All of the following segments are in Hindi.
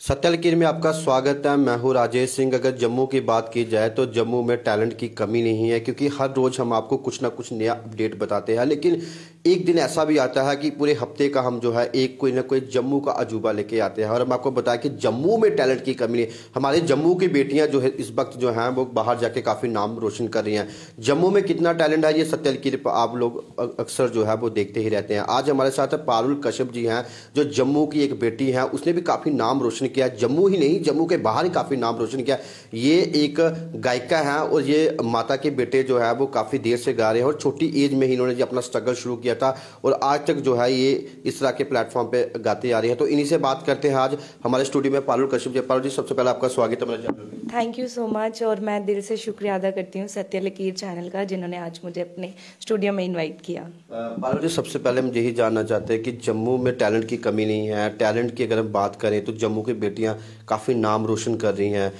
सत्यल किर में आपका स्वागत है मैं हूँ राजेश सिंह अगर जम्मू की बात की जाए तो जम्मू में टैलेंट की कमी नहीं है क्योंकि हर रोज़ हम आपको कुछ ना कुछ नया अपडेट बताते हैं लेकिन एक दिन ऐसा भी आता है कि पूरे हफ्ते का हम जो है एक कोई ना कोई जम्मू का अजूबा लेके आते हैं और हम आपको बताया कि जम्मू में टैलेंट की कमी नहीं हमारे जम्मू की बेटियाँ जो है इस वक्त जो हैं वो बाहर जाके काफ़ी नाम रोशन कर रही हैं जम्मू में कितना टैलेंट है ये सत्यल किर आप लोग अक्सर जो है वो देखते ही रहते हैं आज हमारे साथ पारुल कश्यप जी हैं जो जम्मू की एक बेटी हैं उसने भी काफ़ी नाम रोशन रोशन किया जम्मू ही नहीं जम्मू के बाहर ही काफ़ी नाम रोशन किया ये एक गायिका हैं और ये माता के बेटे जो है वो काफ़ी देर से गा रहे हैं और छोटी एज में ही इन्होंने अपना स्ट्रगल शुरू किया था और आज तक जो है ये इस तरह के प्लेटफॉर्म पर गाते आ रही है तो इन्हीं से बात करते हैं आज हमारे स्टूडियो में पालू कश्यप जी पालू जी सबसे पहले आपका स्वागत है थैंक यू सो मच और मैं दिल से शुक्रिया अदा करती हूँ सत्य लकीर चैनल का जिन्होंने आज मुझे अपने स्टूडियो में इनवाइट किया पालू जी सबसे पहले हम यही जानना चाहते हैं कि जम्मू में टैलेंट की कमी नहीं है टैलेंट की अगर हम बात करें तो जम्मू के पे बेटियाँ काफ़ी नाम रोशन कर रही हैं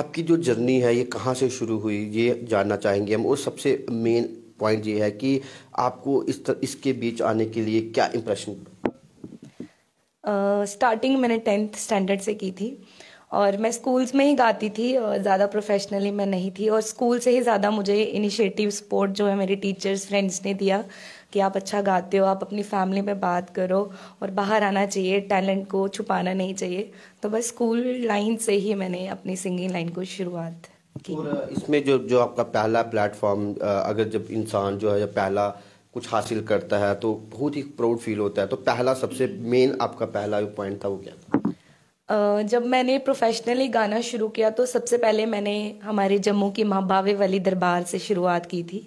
आपकी जो जर्नी है ये कहाँ से शुरू हुई ये जानना चाहेंगे हम और सबसे मेन पॉइंट ये है कि आपको इस तर, इसके बीच आने के लिए क्या इम्प्रेशन स्टार्टिंग uh, मैंने टेंथ स्टैंडर्ड से की थी और मैं स्कूल्स में ही गाती थी और ज़्यादा प्रोफेशनली मैं नहीं थी और स्कूल से ही ज़्यादा मुझे इनिशिएटिव सपोर्ट जो है मेरे टीचर्स फ्रेंड्स ने दिया कि आप अच्छा गाते हो आप अपनी फैमिली में बात करो और बाहर आना चाहिए टैलेंट को छुपाना नहीं चाहिए तो बस स्कूल लाइन से ही मैंने अपनी सिंगिंग लाइन को शुरुआत की इसमें जो जो आपका पहला प्लेटफॉर्म अगर जब इंसान जो है पहला कुछ हासिल करता है तो बहुत ही प्राउड फील होता है तो पहला सबसे मेन आपका पहला पॉइंट था वो क्या था जब मैंने प्रोफेशनली गाना शुरू किया तो सबसे पहले मैंने हमारे जम्मू की माँ बावे वाली दरबार से शुरुआत की थी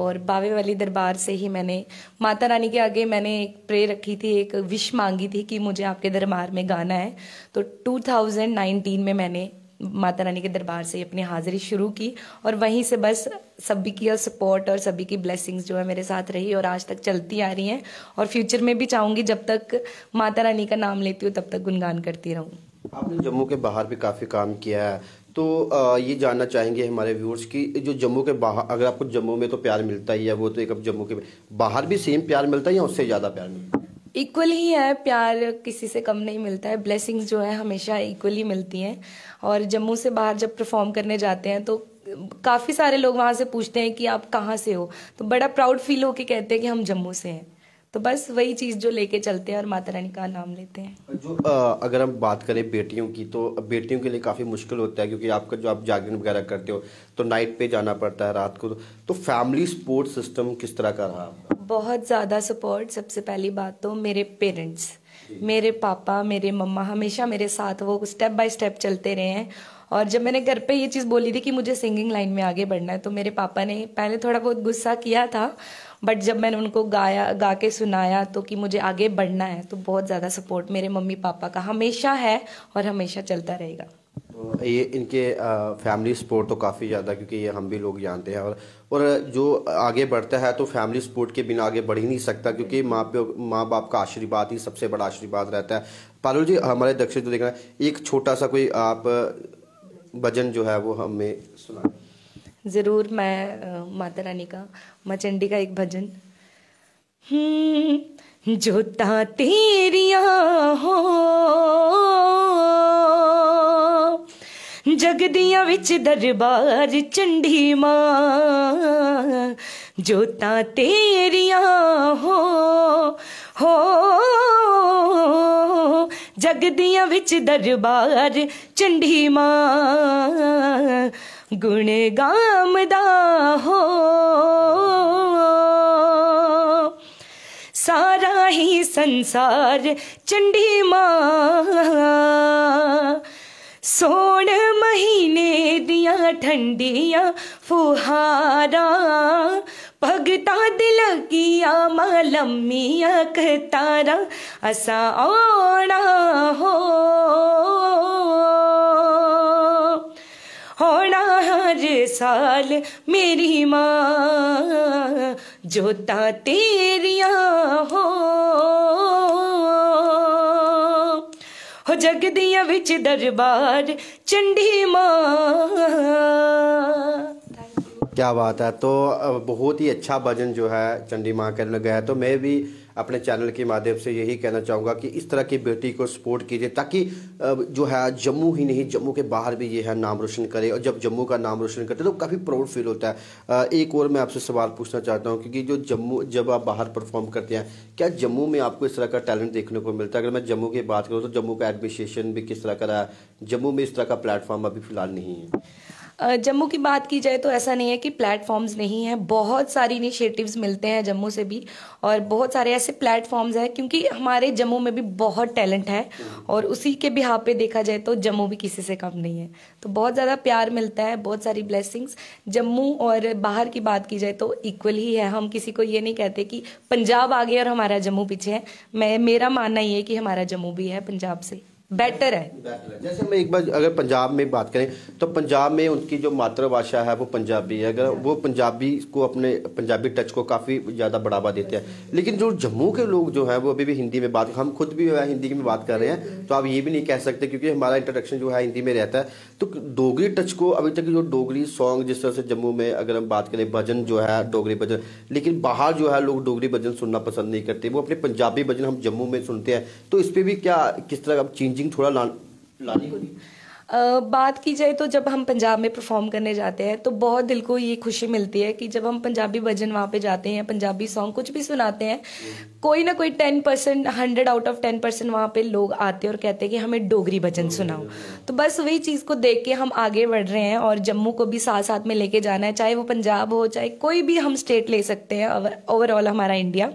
और बावे वाली दरबार से ही मैंने माता रानी के आगे मैंने एक प्रे रखी थी एक विश मांगी थी कि मुझे आपके दरबार में गाना है तो 2019 में मैंने माता रानी के दरबार से अपनी हाजिरी शुरू की और वहीं से बस सभी की सपोर्ट और सभी की ब्लेसिंग्स जो है मेरे साथ रही और आज तक चलती आ रही हैं और फ्यूचर में भी चाहूंगी जब तक माता रानी का नाम लेती हूँ तब तक गुणगान करती रहूँ आपने जम्मू के बाहर भी काफ़ी काम किया है तो ये जानना चाहेंगे हमारे व्यूअर्स की जो जम्मू के बाहर अगर आपको जम्मू में तो प्यार मिलता ही है वो तो एक अब जम्मू के बाहर भी सेम प्यार मिलता है या उससे ज़्यादा प्यार मिलता है इक्वल ही है प्यार किसी से कम नहीं मिलता है ब्लेसिंग्स जो है हमेशा इक्वल ही मिलती हैं और जम्मू से बाहर जब परफॉर्म करने जाते हैं तो काफ़ी सारे लोग वहाँ से पूछते हैं कि आप कहाँ से हो तो बड़ा प्राउड फील होके कहते हैं कि हम जम्मू से हैं तो बस वही चीज़ जो लेके चलते हैं और माता रानी का नाम लेते हैं जो आ, अगर हम बात करें बेटियों की तो बेटियों के लिए काफ़ी मुश्किल होता है क्योंकि आपका जो आप जागरण वगैरह करते हो तो नाइट पे जाना पड़ता है रात को तो, तो फैमिली सपोर्ट सिस्टम किस तरह का रहा आपका बहुत ज़्यादा सपोर्ट सबसे पहली बात तो मेरे पेरेंट्स मेरे पापा मेरे मम्मा हमेशा मेरे साथ वो स्टेप बाय स्टेप चलते रहे हैं और जब मैंने घर पे ये चीज़ बोली थी कि मुझे सिंगिंग लाइन में आगे बढ़ना है तो मेरे पापा ने पहले थोड़ा बहुत गुस्सा किया था बट जब मैंने उनको गाया गा के सुनाया तो कि मुझे आगे बढ़ना है तो बहुत ज़्यादा सपोर्ट मेरे मम्मी पापा का हमेशा है और हमेशा चलता रहेगा ये इनके फैमिली सपोर्ट तो काफ़ी ज़्यादा क्योंकि ये हम भी लोग जानते हैं और और जो आगे बढ़ता है तो फैमिली सपोर्ट के बिना आगे बढ़ ही नहीं सकता क्योंकि माँ पे माँ बाप का आशीर्वाद ही सबसे बड़ा आशीर्वाद रहता है पालू जी हमारे दक्षिण जो तो देखना एक छोटा सा कोई आप भजन जो है वो हमें सुना ज़रूर मैं माता रानी का माँ चंडी का एक भजन हम्म, जोता तेरिया हो ਜਗਦੀਆਂ ਵਿੱਚ ਦਰਬਾਰ ਚੰਡੀ ਮਾਂ ਜੋਤਾਂ ਤੇਰੀਆਂ ਹੋ ਹੋ ਜਗਦੀਆਂ ਵਿੱਚ ਦਰਬਾਰ ਚੰਡੀ ਮਾਂ ਗੁਣ ਗਾਮ ਦਾ ਹੋ ਸਾਰਾ ਹੀ ਸੰਸਾਰ ਚੰਡੀ ਮਾਂ सोन महीने दिया ठंडिया फुहारा भगता दिल किया मालमिया कतारा असा आना हो होना हर साल मेरी माँ जोता तेरिया हो हो जग दिया विच दरबार चंडी माँ क्या बात है तो बहुत ही अच्छा भजन जो है चंडी माँ करने लगा है तो मैं भी अपने चैनल के माध्यम से यही कहना चाहूँगा कि इस तरह की बेटी को सपोर्ट कीजिए ताकि जो है जम्मू ही नहीं जम्मू के बाहर भी ये है नाम रोशन करे और जब जम्मू का नाम रोशन करते तो काफ़ी प्राउड फील होता है एक और मैं आपसे सवाल पूछना चाहता हूँ क्योंकि जो जम्मू जब आप बाहर परफॉर्म करते हैं क्या जम्मू में आपको इस तरह का टैलेंट देखने को मिलता है अगर मैं जम्मू की बात करूँ तो जम्मू का एडमिनिस्ट्रेशन भी किस तरह का रहा है जम्मू में इस तरह का प्लेटफॉर्म अभी फिलहाल नहीं है जम्मू की बात की जाए तो ऐसा नहीं है कि प्लेटफॉर्म्स नहीं हैं बहुत सारी इनिशिएटिव्स मिलते हैं जम्मू से भी और बहुत सारे ऐसे प्लेटफॉर्म्स हैं क्योंकि हमारे जम्मू में भी बहुत टैलेंट है और उसी के बिहाव पे देखा जाए तो जम्मू भी किसी से कम नहीं है तो बहुत ज़्यादा प्यार मिलता है बहुत सारी ब्लेसिंग्स जम्मू और बाहर की बात की जाए तो इक्वल ही है हम किसी को ये नहीं कहते कि पंजाब आगे और हमारा जम्मू पीछे है मैं मेरा मानना ये है कि हमारा जम्मू भी है पंजाब से बेटर है बेटर है जैसे मैं एक बार अगर पंजाब में बात करें तो पंजाब में उनकी जो मातृभाषा है वो पंजाबी है अगर वो पंजाबी को अपने पंजाबी टच को काफ़ी ज़्यादा बढ़ावा देते हैं लेकिन जो जम्मू के लोग जो हैं वो अभी भी हिंदी में बात हम खुद भी हिंदी में बात कर रहे हैं तो आप ये भी नहीं कह सकते क्योंकि हमारा इंट्रोडक्शन जो है हिंदी में रहता है तो डोगरी टच को अभी तक जो डोगरी सॉन्ग जिस तरह से जम्मू में अगर हम बात करें भजन जो है डोगरी भजन लेकिन बाहर जो है लोग डोगरी भजन सुनना पसंद नहीं करते वो अपने पंजाबी भजन हम जम्मू में सुनते हैं तो इस पर भी क्या किस तरह का चेंजिंग थोड़ा ला, लानी होगी बात की जाए तो जब हम पंजाब में परफॉर्म करने जाते हैं तो बहुत दिल को ये खुशी मिलती है कि जब हम पंजाबी भजन वहाँ पे जाते हैं पंजाबी सॉन्ग कुछ भी सुनाते हैं कोई ना कोई ten percent hundred out of ten percent वहाँ पे लोग आते हैं और कहते हैं कि हमें डोगरी भजन सुनाओ तो बस वही चीज़ को देख के हम आगे बढ़ रहे हैं और जम्मू को भी साथ साथ में लेके जाना है चाहे वो पंजाब हो चाहे कोई भी हम स्टेट ले सकते हैं ओवरऑल हमारा इंडिया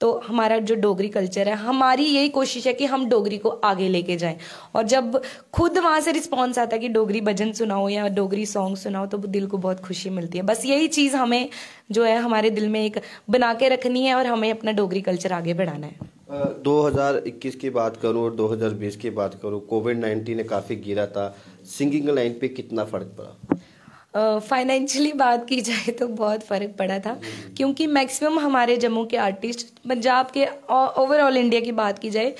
तो हमारा जो डोगरी कल्चर है हमारी यही कोशिश है कि हम डोगरी को आगे लेके जाएं और जब खुद वहाँ से रिस्पॉन्स आता है कि डोगरी भजन सुनाओ या डोगरी सॉन्ग सुनाओ तो दिल को बहुत खुशी मिलती है बस यही चीज़ हमें जो है हमारे दिल में एक बना के रखनी है और हमें अपना डोगरी कल्चर आगे बढ़ाना है 2021 की बात करूं और 2020 की बात करूं कोविड 19 ने काफ़ी गिरा था सिंगिंग लाइन पे कितना फ़र्क पड़ा फाइनेंशियली बात की जाए तो बहुत फ़र्क पड़ा था क्योंकि मैक्सिमम हमारे जम्मू के आर्टिस्ट पंजाब के ओवरऑल इंडिया की बात की जाए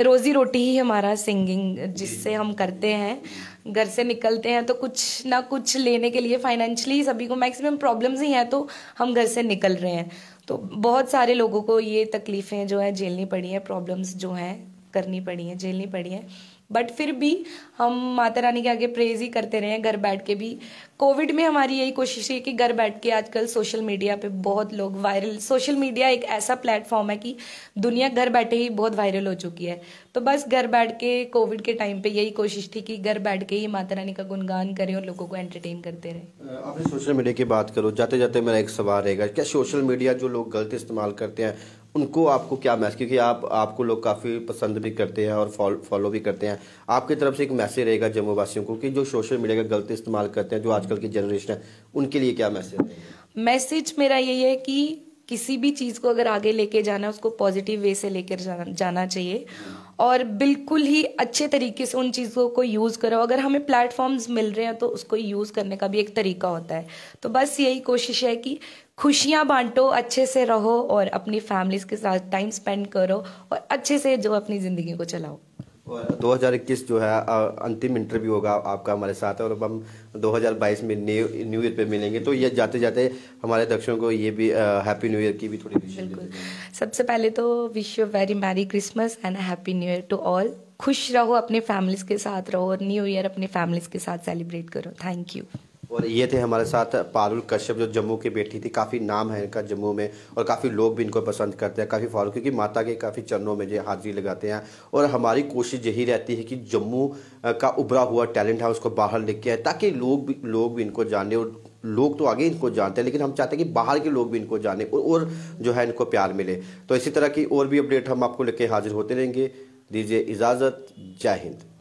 रोज़ी रोटी ही हमारा सिंगिंग जिससे हम करते हैं घर से निकलते हैं तो कुछ ना कुछ लेने के लिए फाइनेंशियली सभी को मैक्सिमम प्रॉब्लम्स ही हैं तो हम घर से निकल रहे हैं तो बहुत सारे लोगों को ये तकलीफ़ें जो है झेलनी पड़ी हैं प्रॉब्लम्स जो हैं करनी पड़ी हैं झेलनी पड़ी हैं बट फिर भी हम माता रानी के आगे प्रेज ही करते रहे घर बैठ के भी कोविड में हमारी यही कोशिश है कि घर बैठ के आजकल सोशल मीडिया पे बहुत लोग वायरल सोशल मीडिया एक ऐसा प्लेटफॉर्म है कि दुनिया घर बैठे ही बहुत वायरल हो चुकी है तो बस घर बैठ के कोविड के टाइम पे यही कोशिश थी कि घर बैठ के ही माता रानी का गुणगान करें और लोगों को एंटरटेन करते रहे आपने सोशल मीडिया की बात करो जाते जाते मेरा एक सवाल रहेगा क्या सोशल मीडिया जो लोग गलत इस्तेमाल करते हैं उनको आपको क्या मैसेज क्योंकि आप आपको लोग काफ़ी पसंद भी करते हैं और फॉलो फौल, भी करते हैं आपकी तरफ से एक मैसेज रहेगा जम्मू वासियों को कि जो सोशल मीडिया का गलत इस्तेमाल करते हैं जो आजकल की जनरेशन है उनके लिए क्या मैसेज मैसेज मेरा यही है कि किसी भी चीज़ को अगर आगे लेके जाना उसको पॉजिटिव वे से लेकर जाना, जाना चाहिए और बिल्कुल ही अच्छे तरीके से उन चीज़ों को यूज़ करो अगर हमें प्लेटफॉर्म्स मिल रहे हैं तो उसको यूज़ करने का भी एक तरीका होता है तो बस यही कोशिश है कि खुशियाँ बांटो अच्छे से रहो और अपनी फैमिलीज के साथ टाइम स्पेंड करो और अच्छे से जो अपनी ज़िंदगी को चलाओ 2021 जो है अंतिम इंटरव्यू होगा आपका हमारे साथ और अब हम 2022 में न्यू न्यू ईयर पे मिलेंगे तो ये जाते जाते हमारे दक्षिणों को ये भी हैप्पी न्यू ईयर की भी थोड़ी बिल्कुल सबसे पहले तो wish you very merry Christmas and happy new year to all खुश रहो अपने फैमिलीज के साथ रहो और न्यू ईयर अपने फैमिलीज के साथ सेलिब्रेट करो थैंक यू और ये थे हमारे साथ पारुल कश्यप जो जम्मू की बेटी थी काफ़ी नाम है इनका जम्मू में और काफ़ी लोग भी इनको पसंद करते हैं काफ़ी फॉलो क्योंकि माता के काफ़ी चरणों में जो हाजिरी लगाते हैं और हमारी कोशिश यही रहती है कि जम्मू का उभरा हुआ टैलेंट है उसको बाहर लिख के आए ताकि लोग भी लोग भी इनको जाने और लोग तो आगे इनको जानते हैं लेकिन हम चाहते हैं कि बाहर के लोग भी इनको जाने और, और जो है इनको प्यार मिले तो इसी तरह की और भी अपडेट हम आपको लेके हाजिर होते रहेंगे दीजिए इजाज़त जय हिंद